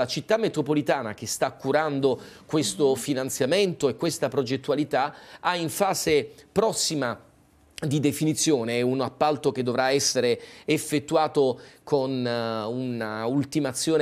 alla città metropolitana che sta curando questo finanziamento e questa progettualità ha in fase prossima di definizione, è un appalto che dovrà essere effettuato con eh, un'ultimazione,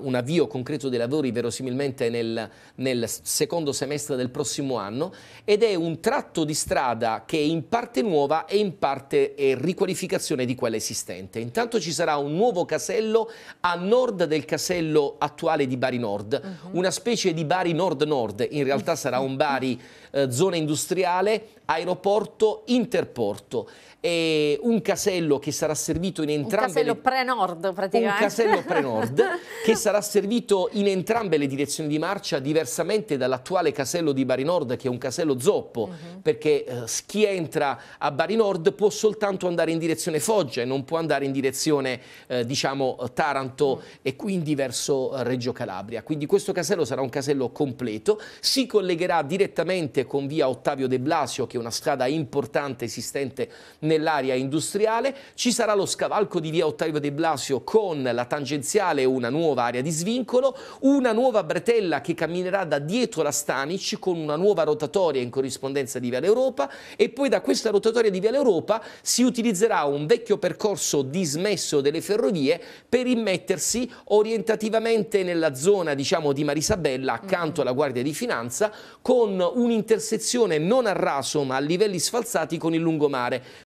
un avvio concreto dei lavori verosimilmente nel, nel, secondo semestre del prossimo anno ed è un tratto di strada che è in parte nuova e in parte è riqualificazione di quella esistente. Intanto ci sarà un nuovo casello a nord del casello attuale di Bari Nord, uh mhm. -huh. una specie di Bari Nord Nord, in realtà sarà un Bari eh, zona industriale, aeroporto, interno interporto e un casello che sarà servito in entrambe un casello le... pre-nord praticamente. Un casello pre-nord che sarà servito in entrambe le direzioni di marcia diversamente dall'attuale casello di Bari Nord che è un casello zoppo uh mhm. -huh. perché eh, chi entra a Bari Nord può soltanto andare in direzione Foggia e non può andare in direzione eh, diciamo Taranto uh mm. -huh. e quindi verso eh, Reggio Calabria. Quindi questo casello sarà un casello completo, si collegherà direttamente con via Ottavio De Blasio che è una strada importante importante esistente nell'area industriale, ci sarà lo scavalco di via Ottavio De Blasio con la tangenziale una nuova area di svincolo, una nuova bretella che camminerà da dietro la Stanic con una nuova rotatoria in corrispondenza di via l'Europa e poi da questa rotatoria di via l'Europa si utilizzerà un vecchio percorso dismesso delle ferrovie per immettersi orientativamente nella zona diciamo, di Marisabella accanto mm. alla Guardia di Finanza con un'intersezione non a raso ma a livelli sfalsati con con il lungomare.